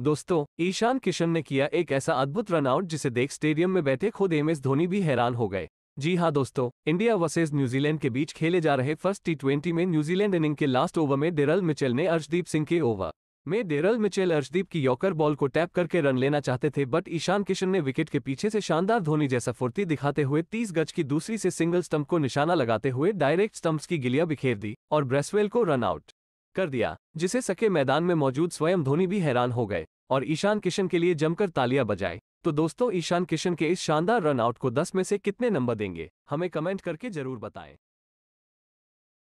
दोस्तों ईशान किशन ने किया एक ऐसा अद्भुत रनआउट जिसे देख स्टेडियम में बैठे खुद एम एस धोनी भी हैरान हो गए जी हाँ दोस्तों इंडिया वर्सेज न्यूजीलैंड के बीच खेले जा रहे फर्स्ट टी ट्वेंटी में न्यूजीलैंड इनिंग के लास्ट ओवर में डेरल मिचेल ने अर्शदीप सिंह के ओवर में डेरल मिचेल अर्शदीप की यॉकर बॉल को टैप करके रन लेना चाहते थे बट ईशान किशन ने विकेट के पीछे से शानदार धोनी जैसा फुर्ती दिखाते हुए 30 गज की दूसरी से सिंगल स्टंप को निशाना लगाते हुए डायरेक्ट स्टंप्स की गिलियां बिखेर दी और ब्रेसवेल को रन आउट कर दिया जिसे सके मैदान में मौजूद स्वयं धोनी भी हैरान हो गए और ईशान किशन के लिए जमकर तालियां बजाए तो दोस्तों ईशान किशन के इस शानदार रनआउट को 10 में से कितने नंबर देंगे हमें कमेंट करके जरूर बताएं